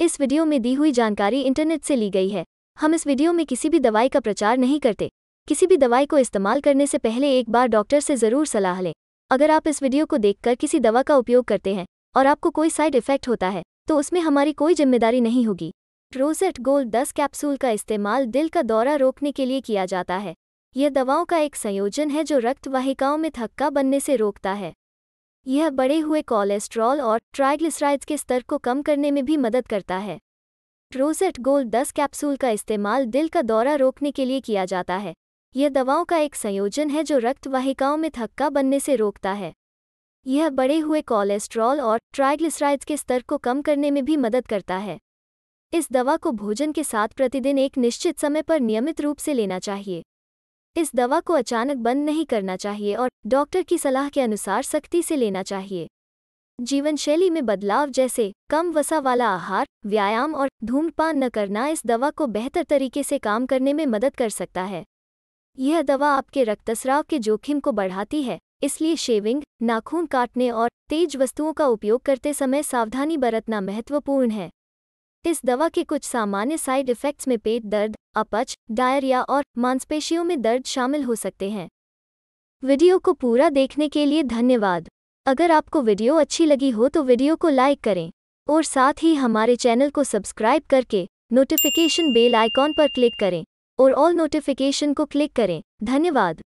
इस वीडियो में दी हुई जानकारी इंटरनेट से ली गई है हम इस वीडियो में किसी भी दवाई का प्रचार नहीं करते किसी भी दवाई को इस्तेमाल करने से पहले एक बार डॉक्टर से ज़रूर सलाह लें अगर आप इस वीडियो को देखकर किसी दवा का उपयोग करते हैं और आपको कोई साइड इफेक्ट होता है तो उसमें हमारी कोई जिम्मेदारी नहीं होगी रोजेट गोल्ड दस कैप्सूल का इस्तेमाल दिल का दौरा रोकने के लिए किया जाता है यह दवाओं का एक संयोजन है जो रक्त वाहिकाओं में थक्का बनने से रोकता है यह बढ़े हुए कोलेस्ट्रॉल और ट्राइग्लिसराइड्स के स्तर को कम करने में भी मदद करता है रोसेट गोल्ड 10 कैप्सूल का इस्तेमाल दिल का दौरा रोकने के लिए किया जाता है यह दवाओं का एक संयोजन है जो रक्त वाहिकाओं में थक्का बनने से रोकता है यह बढ़े हुए कोलेस्ट्रॉल और ट्राइग्लिसराइड्स के स्तर को कम करने में भी मदद करता है इस दवा को भोजन के साथ प्रतिदिन एक निश्चित समय पर नियमित रूप से लेना चाहिए इस दवा को अचानक बंद नहीं करना चाहिए और डॉक्टर की सलाह के अनुसार सख्ती से लेना चाहिए जीवन शैली में बदलाव जैसे कम वसा वाला आहार व्यायाम और धूम्रपान न करना इस दवा को बेहतर तरीके से काम करने में मदद कर सकता है यह दवा आपके रक्तस्राव के जोखिम को बढ़ाती है इसलिए शेविंग नाखून काटने और तेज वस्तुओं का उपयोग करते समय सावधानी बरतना महत्वपूर्ण है इस दवा के कुछ सामान्य साइड इफ़ेक्ट्स में पेट दर्द अपच डायरिया और मांसपेशियों में दर्द शामिल हो सकते हैं वीडियो को पूरा देखने के लिए धन्यवाद अगर आपको वीडियो अच्छी लगी हो तो वीडियो को लाइक करें और साथ ही हमारे चैनल को सब्सक्राइब करके नोटिफिकेशन बेल आइकॉन पर क्लिक करें और ऑल नोटिफिकेशन को क्लिक करें धन्यवाद